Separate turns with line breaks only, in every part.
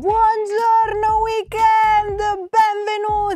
Buongiorno weekend!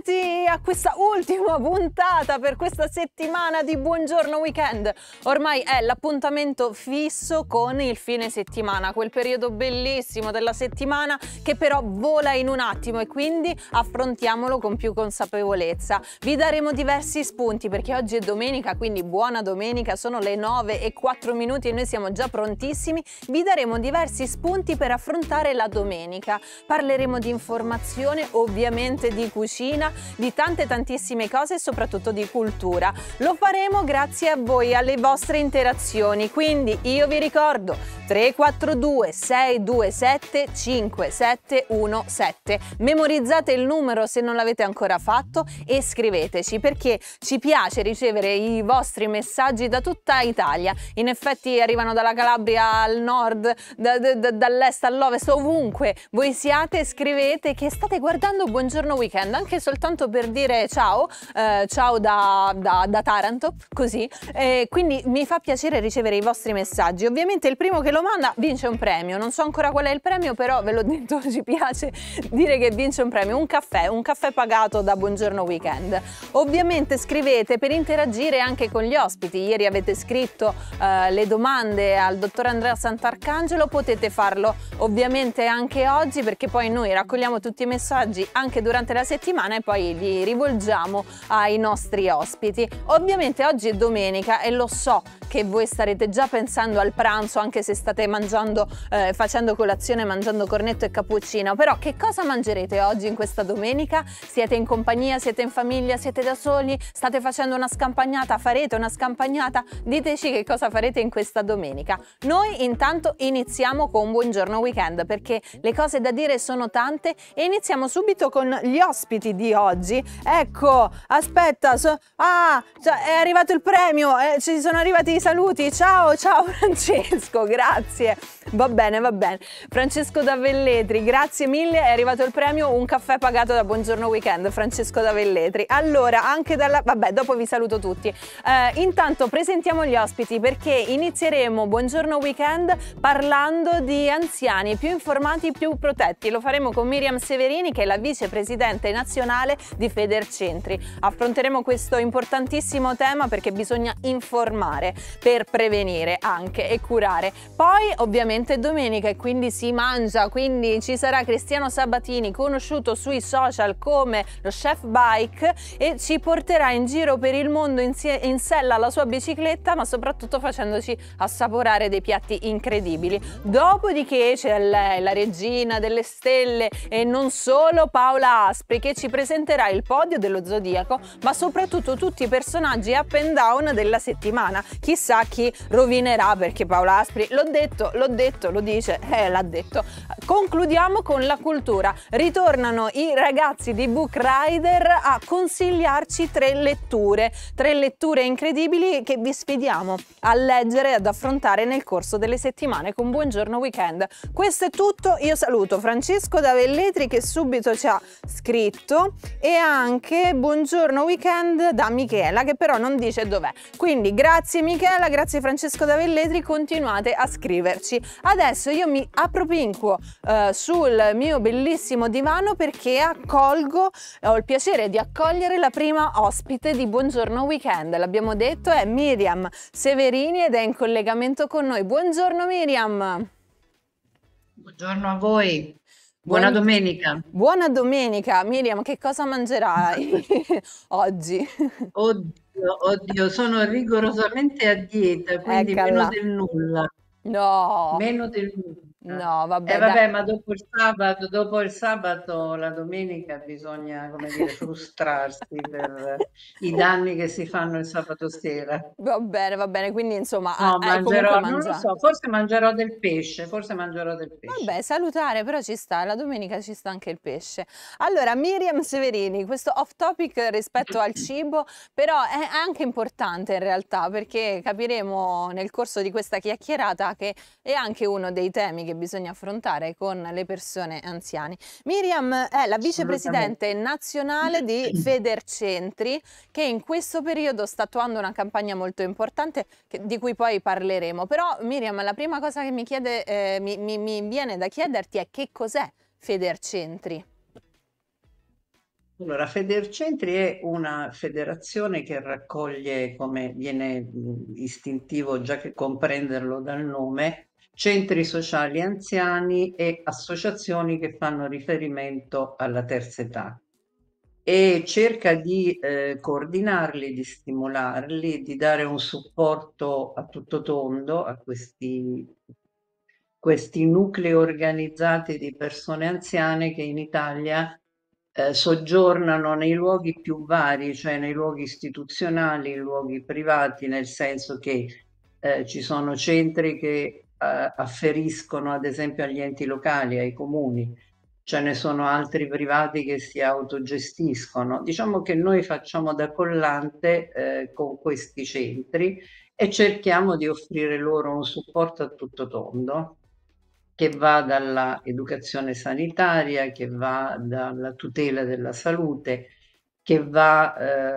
benvenuti a questa ultima puntata per questa settimana di Buongiorno Weekend. Ormai è l'appuntamento fisso con il fine settimana, quel periodo bellissimo della settimana che però vola in un attimo e quindi affrontiamolo con più consapevolezza. Vi daremo diversi spunti perché oggi è domenica, quindi buona domenica, sono le 9 e 4 minuti e noi siamo già prontissimi. Vi daremo diversi spunti per affrontare la domenica. Parleremo di informazione, ovviamente di cucina pagina di tante tantissime cose e soprattutto di cultura. Lo faremo grazie a voi, alle vostre interazioni, quindi io vi ricordo 342 627 5717. Memorizzate il numero se non l'avete ancora fatto e scriveteci perché ci piace ricevere i vostri messaggi da tutta Italia. In effetti arrivano dalla Calabria al nord, da, da, dall'est all'ovest, ovunque voi siate, scrivete che state guardando Buongiorno Weekend, anche solo soltanto per dire ciao, eh, ciao da, da, da, Taranto, così. Eh, quindi mi fa piacere ricevere i vostri messaggi. Ovviamente il primo che lo manda vince un premio. Non so ancora qual è il premio, però ve l'ho detto, ci piace dire che vince un premio, un caffè, un caffè pagato da Buongiorno Weekend. Ovviamente scrivete per interagire anche con gli ospiti. Ieri avete scritto eh, le domande al dottor Andrea Sant'Arcangelo, potete farlo ovviamente anche oggi perché poi noi raccogliamo tutti i messaggi anche durante la settimana e poi li rivolgiamo ai nostri ospiti. Ovviamente oggi è domenica e lo so che voi starete già pensando al pranzo anche se state mangiando, eh, facendo colazione, mangiando cornetto e cappuccino, però che cosa mangerete oggi in questa domenica? Siete in compagnia, siete in famiglia, siete da soli, state facendo una scampagnata, farete una scampagnata? Diteci che cosa farete in questa domenica. Noi intanto iniziamo con Buongiorno Weekend perché le cose da dire sono tante e iniziamo subito con gli ospiti di oggi. Ecco, aspetta, so, ah, è arrivato il premio, eh, ci sono arrivati i saluti. Ciao, ciao Francesco, grazie. Va bene, va bene. Francesco da Velletri, grazie mille, è arrivato il premio, un caffè pagato da Buongiorno Weekend, Francesco da Velletri. Allora, anche dalla... Vabbè, dopo vi saluto tutti. Eh, intanto presentiamo gli ospiti perché inizieremo Buongiorno Weekend parlando di anziani più informati, più protetti. Lo faremo con Miriam Severini che è la vicepresidente nazionale nazionale di Federcentri. Affronteremo questo importantissimo tema perché bisogna informare per prevenire anche e curare. Poi ovviamente è domenica e quindi si mangia, quindi ci sarà Cristiano Sabatini conosciuto sui social come lo chef bike e ci porterà in giro per il mondo in, in sella la sua bicicletta ma soprattutto facendoci assaporare dei piatti incredibili. Dopodiché c'è lei, la regina delle stelle e non solo Paola Aspri che ci presenta presenterà il podio dello Zodiaco, ma soprattutto tutti i personaggi up and down della settimana. Chissà chi rovinerà perché Paola Aspri l'ho detto, l'ho detto, lo dice, eh, l'ha detto. Concludiamo con la cultura. Ritornano i ragazzi di Book Rider a consigliarci tre letture, tre letture incredibili che vi sfidiamo a leggere e ad affrontare nel corso delle settimane con Buongiorno Weekend. Questo è tutto, io saluto Francesco da Velletri che subito ci ha scritto e anche Buongiorno Weekend da Michela che però non dice dov'è. Quindi grazie Michela, grazie Francesco da Velletri, continuate a scriverci. Adesso io mi appropinquo eh, sul mio bellissimo divano perché accolgo, eh, ho il piacere di accogliere la prima ospite di Buongiorno Weekend. L'abbiamo detto, è Miriam Severini ed è in collegamento con noi. Buongiorno Miriam!
Buongiorno a voi. Buona, domenica.
Buona domenica. Miriam, che cosa mangerai
oggi? Oddio, oddio, sono rigorosamente a dieta, quindi Eccala. meno del nulla.
No. Meno del nulla. Eh. No, vabbè, eh, vabbè ma
dopo il, sabato, dopo il sabato, la domenica bisogna, come dire, frustrarsi per i danni che si fanno il sabato sera.
Va bene, va bene, quindi insomma... No, hai, mangerò, non lo so,
forse mangerò del pesce, forse mangerò del pesce.
Vabbè, salutare però ci sta, la domenica ci sta anche il pesce. Allora, Miriam Severini, questo off topic rispetto al cibo, però è anche importante in realtà perché capiremo nel corso di questa chiacchierata che è anche uno dei temi che che bisogna affrontare con le persone anziane. Miriam è la vicepresidente nazionale di Federcentri che in questo periodo sta attuando una campagna molto importante che, di cui poi parleremo. Però Miriam, la prima cosa che mi, chiede, eh, mi, mi, mi viene da chiederti è che cos'è Federcentri?
Allora, Federcentri è una federazione che raccoglie, come viene istintivo già che comprenderlo dal nome, centri sociali anziani e associazioni che fanno riferimento alla terza età e cerca di eh, coordinarli, di stimolarli, di dare un supporto a tutto tondo a questi, questi nuclei organizzati di persone anziane che in Italia eh, soggiornano nei luoghi più vari, cioè nei luoghi istituzionali, in luoghi privati, nel senso che eh, ci sono centri che eh, afferiscono ad esempio agli enti locali, ai comuni, ce ne sono altri privati che si autogestiscono. Diciamo che noi facciamo da collante eh, con questi centri e cerchiamo di offrire loro un supporto a tutto tondo che va dall'educazione sanitaria, che va dalla tutela della salute, che va eh,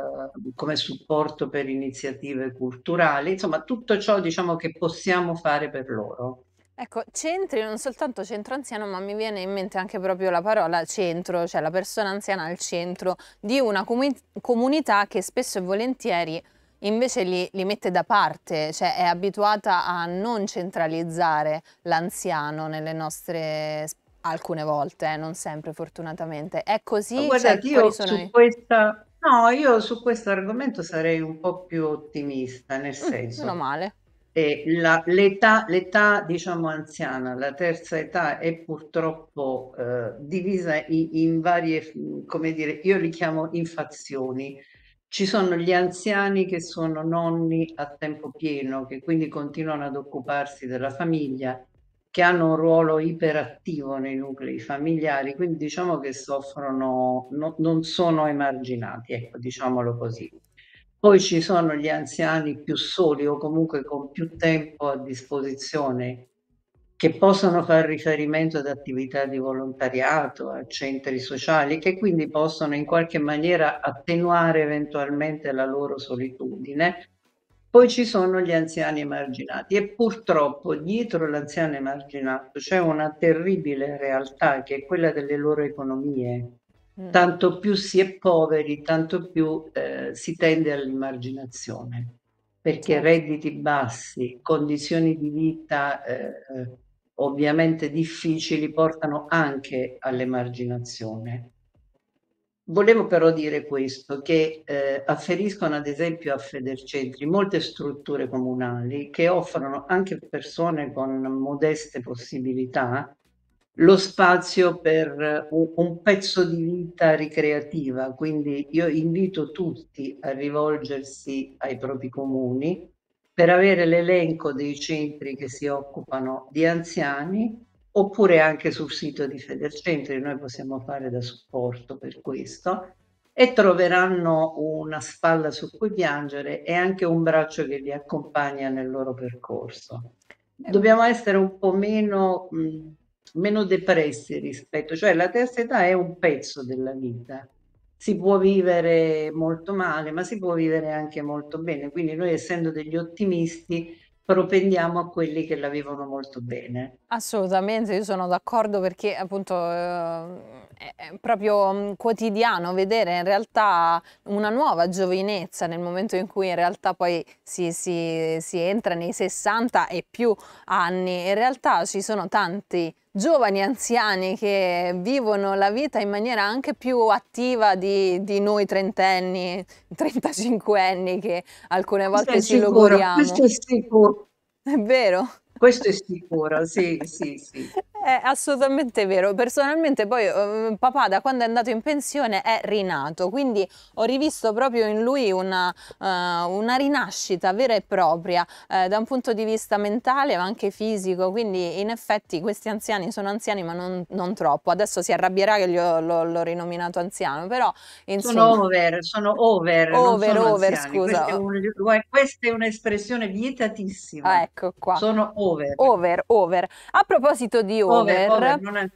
come supporto per iniziative culturali, insomma tutto ciò diciamo, che possiamo fare per loro.
Ecco, centri, non soltanto centro anziano, ma mi viene in mente anche proprio la parola centro, cioè la persona anziana al centro di una comu comunità che spesso e volentieri invece li, li, mette da parte, cioè è abituata a non centralizzare l'anziano nelle nostre alcune volte, eh, non sempre fortunatamente. È così? Guardate, cioè, io su i...
questa... No, io su questo argomento sarei un po' più ottimista, nel mm, senso... Mm, meno male. Eh, la, l'età, l'età, diciamo, anziana, la terza età è purtroppo eh, divisa in, in, varie, come dire, io li chiamo infazioni. Ci sono gli anziani che sono nonni a tempo pieno, che quindi continuano ad occuparsi della famiglia che hanno un ruolo iperattivo nei nuclei familiari, quindi diciamo che soffrono, no, non sono emarginati, ecco, diciamolo così. Poi ci sono gli anziani più soli o comunque con più tempo a disposizione che possono fare riferimento ad attività di volontariato, a centri sociali, che quindi possono in qualche maniera attenuare eventualmente la loro solitudine poi ci sono gli anziani emarginati e purtroppo dietro l'anziano emarginato c'è una terribile realtà che è quella delle loro economie. Mm. Tanto più si è poveri, tanto più eh, si tende all'emarginazione, perché certo. redditi bassi, condizioni di vita eh, eh ovviamente difficili portano anche all'emarginazione. Volevo però dire questo, che eh, afferiscono ad esempio a Federcentri molte strutture comunali che offrono anche a persone con modeste possibilità lo spazio per eh, un, un pezzo di vita ricreativa, quindi io invito tutti a rivolgersi ai propri comuni per avere l'elenco dei centri che si occupano di anziani oppure anche sul sito di Federcentri, noi possiamo fare da supporto per questo, e troveranno una spalla su cui piangere e anche un braccio che li accompagna nel loro percorso. Ehm. Dobbiamo essere un po' meno, mh, meno depressi rispetto, cioè la terza età è un pezzo della vita, si può vivere molto male, ma si può vivere anche molto bene, quindi noi essendo degli ottimisti propendiamo a quelli che la vivono molto bene.
Assolutamente, io sono d'accordo perché appunto eh, è proprio mm, quotidiano vedere in realtà una nuova giovinezza nel momento in cui in realtà poi si, si, si entra nei 60 e più anni. In realtà ci sono tanti giovani anziani che vivono la vita in maniera anche più attiva di, di noi trentenni, trentacinquenni che alcune volte ci logoriamo. Questo è
sicuro. È vero? Questo è sicuro, sì, sì, sì.
È assolutamente vero. Personalmente poi ehm, papà da quando è andato in pensione è rinato, quindi ho rivisto proprio in lui una, uh, una rinascita vera e propria eh, da un punto di vista mentale ma anche fisico, quindi in effetti questi anziani sono anziani ma non, non troppo. Adesso si arrabbierà che l'ho rinominato anziano, però insomma... Sono
over, sono over.
Over, sono over, anziani.
scusa. Questa è un'espressione un vietatissima. Ah, ecco
qua. Sono over. Over, over. A proposito di over over, over, over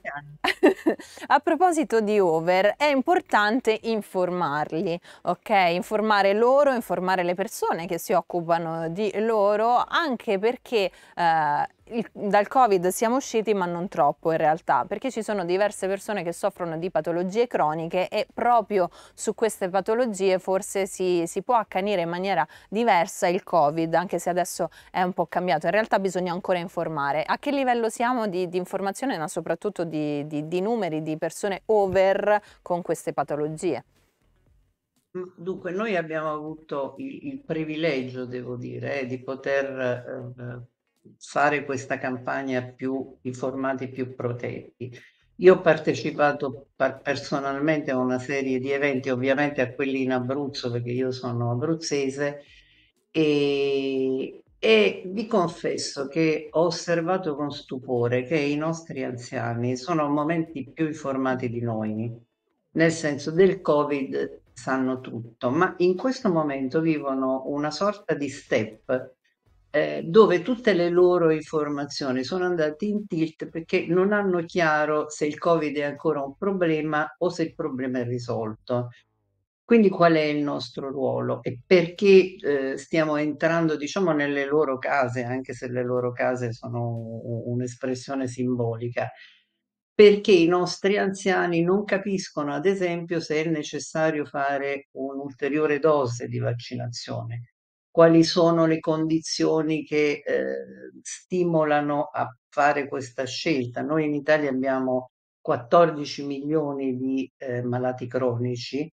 a proposito di over, è importante informarli, ok? Informare loro, informare le persone che si occupano di loro, anche perché eh, il, dal Covid siamo usciti, ma non troppo in realtà, perché ci sono diverse persone che soffrono di patologie croniche e proprio su queste patologie forse si, si può accanire in maniera diversa il Covid, anche se adesso è un po' cambiato. In realtà bisogna ancora informare. A che livello siamo di, di informazione, ma soprattutto di, di, di numeri di persone over con queste patologie?
Mm, dunque, noi abbiamo avuto il, il privilegio, devo dire, eh, di poter eh, eh fare questa campagna più in formati più protetti. Io ho partecipato personalmente a una serie di eventi, ovviamente a quelli in Abruzzo perché io sono abruzzese e, e vi confesso che ho osservato con stupore che i nostri anziani sono a momenti più informati di noi, nel senso del Covid sanno tutto, ma in questo momento vivono una sorta di step eh, dove tutte le loro informazioni sono andate in tilt perché non hanno chiaro se il Covid è ancora un problema o se il problema è risolto. Quindi qual è il nostro ruolo e perché eh, stiamo entrando diciamo nelle loro case, anche se le loro case sono un'espressione simbolica, perché i nostri anziani non capiscono ad esempio se è necessario fare un'ulteriore dose di vaccinazione quali sono le condizioni che eh, stimolano a fare questa scelta. Noi in Italia abbiamo 14 milioni di eh, malati cronici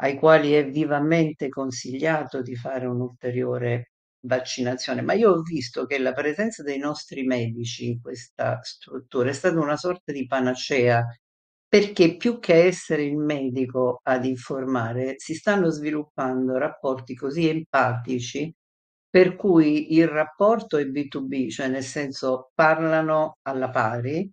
ai quali è vivamente consigliato di fare un'ulteriore vaccinazione, ma io ho visto che la presenza dei nostri medici in questa struttura è stata una sorta di panacea perché più che essere il medico ad informare, si stanno sviluppando rapporti così empatici per cui il rapporto è B2B, cioè nel senso parlano alla pari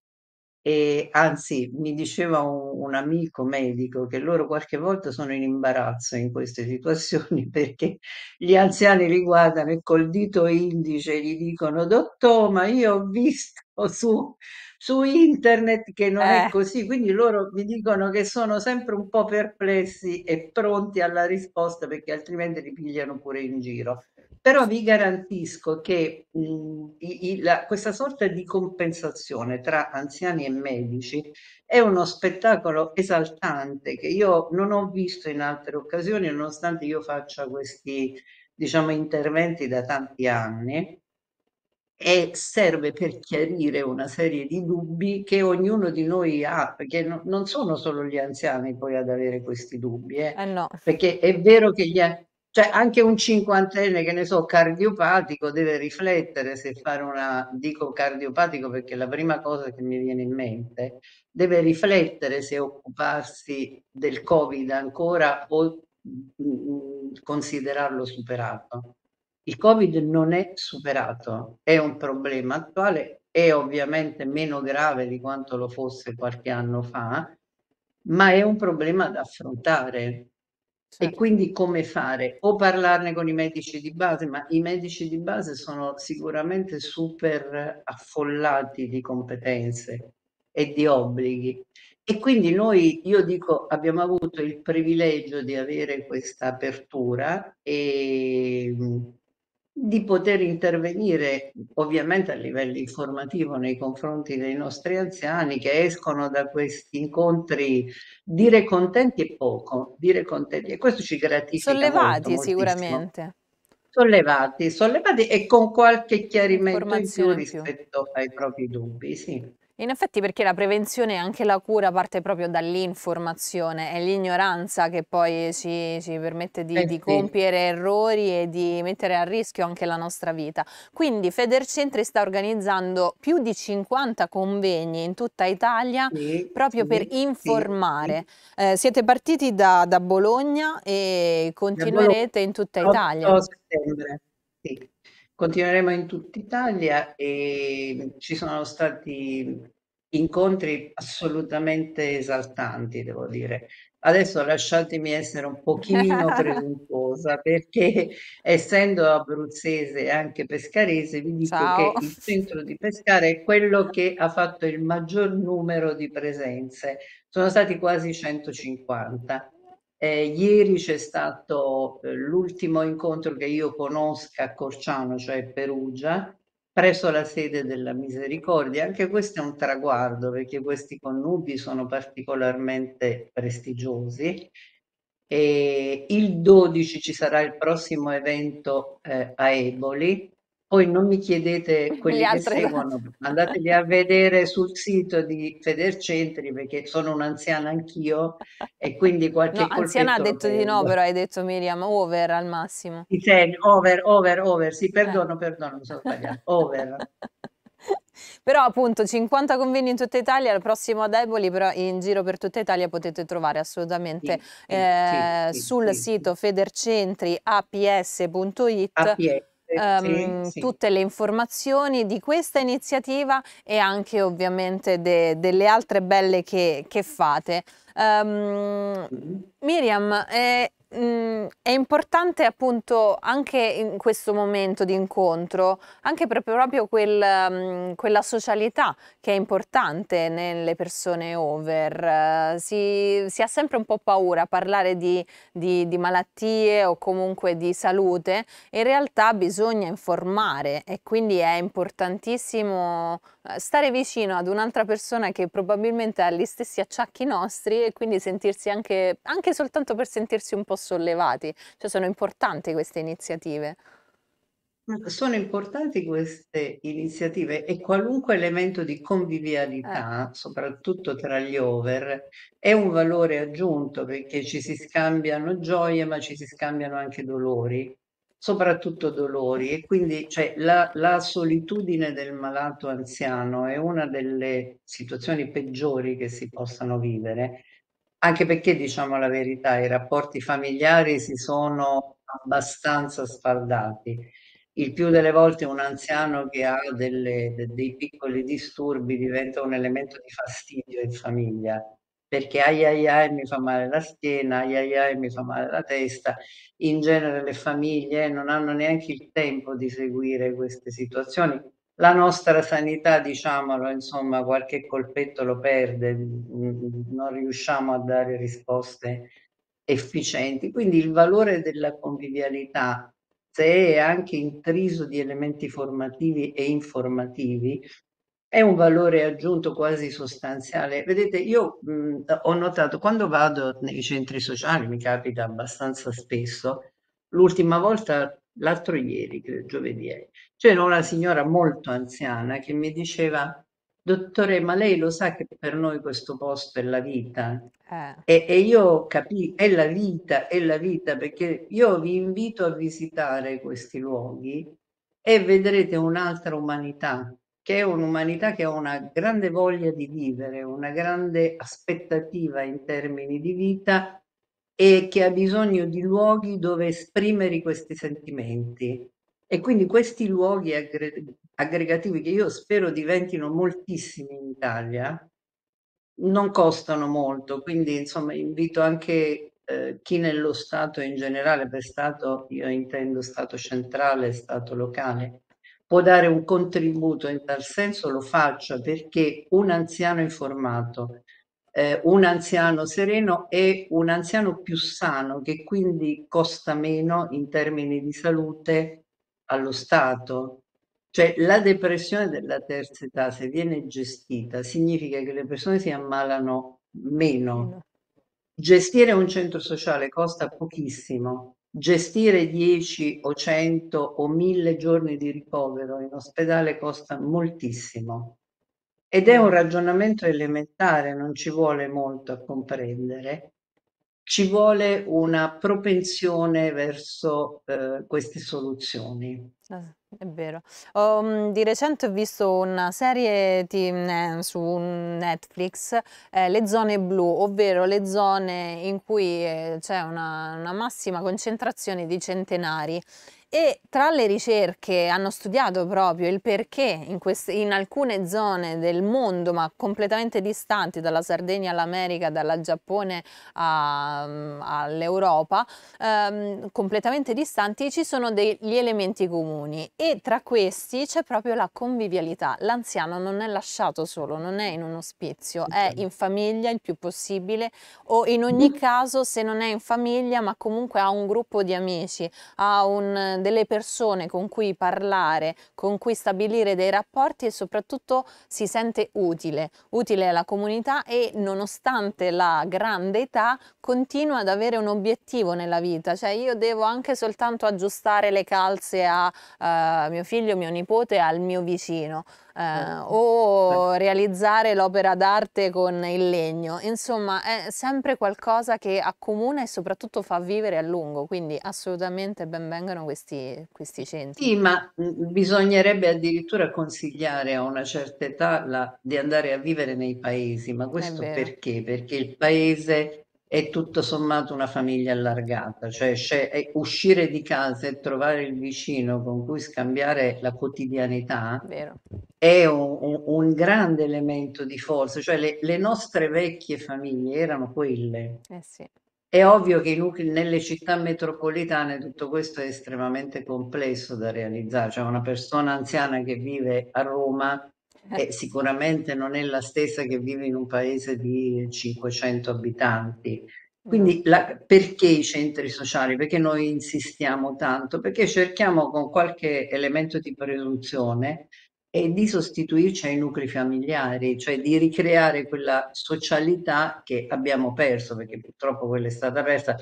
e anzi mi diceva un, un amico medico che loro qualche volta sono in imbarazzo in queste situazioni perché gli anziani li guardano e col dito indice gli dicono dottore ma io ho visto su su eh. internet che non eh. è così, quindi loro mi dicono che sono sempre un po' perplessi e pronti alla risposta perché altrimenti li pigliano pure in giro. Però vi garantisco che mh, i, i, la, questa sorta di compensazione tra anziani e medici è uno spettacolo esaltante che io non ho visto in altre occasioni, nonostante io faccia questi diciamo, interventi da tanti anni e serve per chiarire una serie di dubbi che ognuno di noi ha, perché no- non sono solo gli anziani poi ad avere questi dubbi, eh. Eh no. perché è vero che gli cioè anche un cinquantenne, che ne so, cardiopatico deve riflettere se fare una, dico cardiopatico perché è la prima cosa che mi viene in mente, deve riflettere se occuparsi del Covid ancora o mh, mm, mm, considerarlo superato. Il Covid non è superato, è un problema attuale, è ovviamente meno grave di quanto lo fosse qualche anno fa, ma è un problema da affrontare. E certo. quindi come fare? O parlarne con i medici di base, ma i medici di base sono sicuramente super affollati di competenze e di obblighi. E quindi noi, io dico, abbiamo avuto il privilegio di avere questa apertura e di poter intervenire ovviamente a livello informativo nei confronti dei nostri anziani che escono da questi incontri dire contenti e poco, dire contenti e questo ci gratifica. Sollevati molto, sicuramente. Sollevati, sollevati e con qualche chiarimento in più rispetto più. ai propri dubbi, sì.
In effetti perché la prevenzione e anche la cura parte proprio dall'informazione, è l'ignoranza che poi ci, ci permette di, eh, di compiere errori e di mettere a rischio anche la nostra vita. Quindi Federcentri sta organizzando più di 50 convegni in tutta Italia sì, proprio sì, per informare. Eh, siete partiti da, da, Bologna e continuerete in tutta Italia. 8
settembre, sì. Continueremo in tutta Italia e ci sono stati incontri assolutamente esaltanti, devo dire. Adesso lasciatemi essere un pochino presuntuosa perché essendo abruzzese e anche pescarese vi dico Ciao. che il centro di Pescara è quello che ha fatto il maggior numero di presenze. Sono stati quasi 150. Eh, ieri c'è stato eh, l'ultimo incontro che io conosco a Corciano, cioè Perugia, presso la sede della Misericordia. Anche questo è un traguardo perché questi connubi sono particolarmente prestigiosi. E il 12 ci sarà il prossimo evento eh, a Eboli poi non mi chiedete quelli che seguono, andateli a vedere sul sito di Federcentri perché sono un'anziana anch'io e quindi qualche no, anziana ha detto di no, però hai
detto Miriam, over al massimo.
Ten, over, over, over, sì, eh. perdono, perdono, mi sono sbagliato, over.
però appunto 50 convegni in tutta Italia il prossimo a Deboli, però in giro per tutta Italia potete trovare assolutamente sì, eh, sì, sì, sul sito federcentriaps.it APS ehm, sì, sì. tutte le informazioni di questa iniziativa e anche ovviamente de, delle altre belle che, che fate. Um, Miriam, eh, mh, mm, è importante appunto anche in questo momento di incontro, anche proprio, proprio quel, mh, mm, quella socialità che è importante nelle persone over. Eh, si, si, ha sempre un po' paura a parlare di, di, di malattie o comunque di salute, in realtà bisogna informare e quindi è importantissimo eh, stare vicino ad un'altra persona che probabilmente ha gli stessi acciacchi nostri e quindi sentirsi anche, anche soltanto per sentirsi un po' sollevati. Cioè sono importanti queste iniziative.
Sono importanti queste iniziative e qualunque elemento di convivialità, eh. soprattutto tra gli over, è un valore aggiunto perché ci si scambiano gioie ma ci si scambiano anche dolori, soprattutto dolori. E quindi cioè, la, la solitudine del malato anziano è una delle situazioni peggiori che si possano vivere anche perché diciamo la verità, i rapporti familiari si sono abbastanza sfaldati. Il più delle volte un anziano che ha delle, de, dei piccoli disturbi diventa un elemento di fastidio in famiglia, perché ai ai ai mi fa male la schiena, ai ai ai mi fa male la testa. In genere le famiglie non hanno neanche il tempo di seguire queste situazioni, la nostra sanità, diciamolo, insomma, qualche colpetto lo perde, mm, mm, non riusciamo a dare risposte efficienti. Quindi il valore della convivialità, se è anche intriso di elementi formativi e informativi, è un valore aggiunto quasi sostanziale. Vedete, io mh, mm, ho notato quando vado nei centri sociali, mi capita abbastanza spesso, l'ultima volta l'altro ieri, credo, giovedì, eh. c'era una signora molto anziana che mi diceva, dottore, ma lei lo sa che per noi questo posto è la vita? Eh. E, e, io capì, è la vita, è la vita, perché io vi invito a visitare questi luoghi e vedrete un'altra umanità, che è un'umanità che ha una grande voglia di vivere, una grande aspettativa in termini di vita e che ha bisogno di luoghi dove esprimere questi sentimenti. E quindi questi luoghi aggre- aggregativi, che io spero diventino moltissimi in Italia, non costano molto, quindi insomma invito anche eh, chi nello Stato in generale, per Stato io intendo Stato centrale, Stato locale, può dare un contributo in tal senso, lo faccia perché un anziano informato eh, un anziano sereno è un anziano più sano che quindi costa meno in termini di salute allo Stato. Cioè la depressione della terza età, se viene gestita, significa che le persone si ammalano meno. Gestire un centro sociale costa pochissimo, gestire 10 o 100 o 1000 giorni di ricovero in ospedale costa moltissimo. Ed è un mm. ragionamento elementare, non ci vuole molto a comprendere. Ci vuole una propensione verso eh, queste soluzioni.
Ah, È vero. Ho, mm, di recente ho visto una serie ti- eh, su Netflix, eh, Le zone blu, ovvero le zone in cui eh, c'è una, una massima concentrazione di centenari e tra le ricerche hanno studiato proprio il perché in, queste, in alcune zone del mondo, ma completamente distanti dalla Sardegna all'America, dal Giappone all'Europa, ehm, completamente distanti, ci sono degli elementi comuni e tra questi c'è proprio la convivialità. L'anziano non è lasciato solo, non è in un ospizio, è in famiglia il più possibile o in ogni caso se non è in famiglia ma comunque ha un gruppo di amici, ha un delle persone con cui parlare, con cui stabilire dei rapporti e soprattutto si sente utile, utile alla comunità e nonostante la grande età continua ad avere un obiettivo nella vita, cioè io devo anche soltanto aggiustare le calze a uh, mio figlio, mio nipote, al mio vicino. Certo. eh, o realizzare l'opera d'arte con il legno. Insomma, è sempre qualcosa che accomuna e soprattutto fa vivere a lungo, quindi assolutamente benvengano questi, questi centri. Sì, ma
bisognerebbe addirittura consigliare a una certa età la, di andare a vivere nei paesi, ma questo perché? Perché il paese è tutto sommato una famiglia allargata, cioè uscire di casa e trovare il vicino con cui scambiare la quotidianità Vero. è un, un, grande elemento di forza, cioè le, le nostre vecchie famiglie erano quelle. Eh sì. È ovvio che nuclei, nelle città metropolitane tutto questo è estremamente complesso da realizzare, cioè una persona anziana che vive a Roma eh, sicuramente non è la stessa che vive in un paese di 500 abitanti. Quindi mm. la, perché i centri sociali? Perché noi insistiamo tanto? Perché cerchiamo con qualche elemento di presunzione eh, di sostituirci ai nuclei familiari, cioè di ricreare quella socialità che abbiamo perso, perché purtroppo quella è stata persa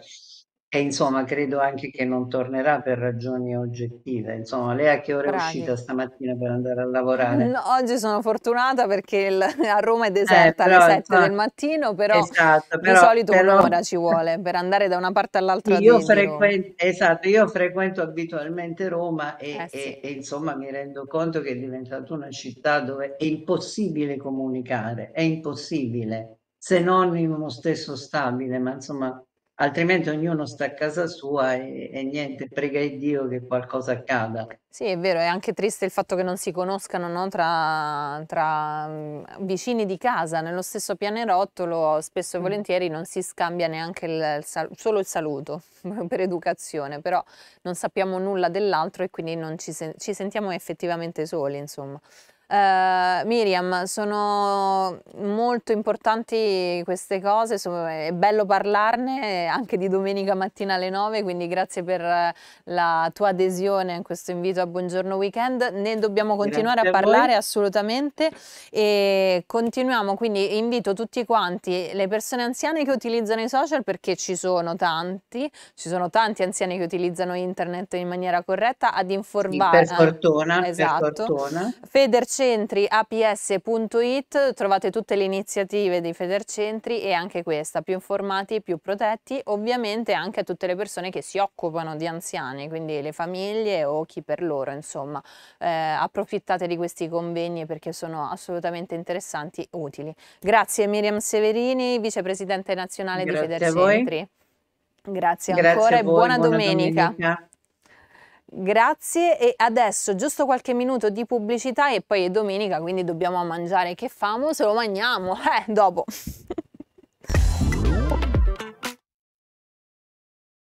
e insomma, credo anche che non tornerà per ragioni oggettive. Insomma, lei a che ora Bravi. è uscita stamattina per andare a lavorare? No,
oggi sono fortunata perché il, a Roma è eh, deserta eh, però, alle 7 insomma, del mattino, però, esatto,
però, di solito però,
un'ora ci vuole per andare da una parte all'altra. Io frequento,
esatto, io frequento abitualmente Roma e, eh, sì. e, e insomma mi rendo conto che è diventata una città dove è impossibile comunicare, è impossibile, se non in uno stesso stabile, ma insomma altrimenti ognuno sta a casa sua e, e niente, prega il Dio che qualcosa accada.
Sì, è vero, è anche triste il fatto che non si conoscano no? tra, tra vicini di casa, nello stesso pianerottolo spesso e mm. volentieri non si scambia neanche il, il solo il saluto per educazione, però non sappiamo nulla dell'altro e quindi ci, ci sentiamo effettivamente soli, insomma. Uh, Miriam, sono molto importanti queste cose, è bello parlarne anche di domenica mattina alle 9, quindi grazie per la tua adesione a questo invito a Buongiorno Weekend. Ne dobbiamo continuare grazie a parlare a assolutamente e continuiamo, quindi invito tutti quanti, le persone anziane che utilizzano i social perché ci sono tanti, ci sono tanti anziani che utilizzano internet in maniera corretta ad informare. Sì, per fortuna, esatto. per fortuna. Federci federcentriaps.it trovate tutte le iniziative di federcentri e anche questa, più informati, e più protetti, ovviamente anche a tutte le persone che si occupano di anziani, quindi le famiglie o chi per loro, insomma. Eh, approfittate di questi convegni perché sono assolutamente interessanti e utili. Grazie Miriam Severini, vicepresidente nazionale Grazie di Federcentri. Grazie, Grazie ancora e buona, buona domenica. domenica. Grazie e adesso giusto qualche minuto di pubblicità e poi è domenica quindi dobbiamo mangiare. Che famo? Se lo mangiamo, eh, dopo.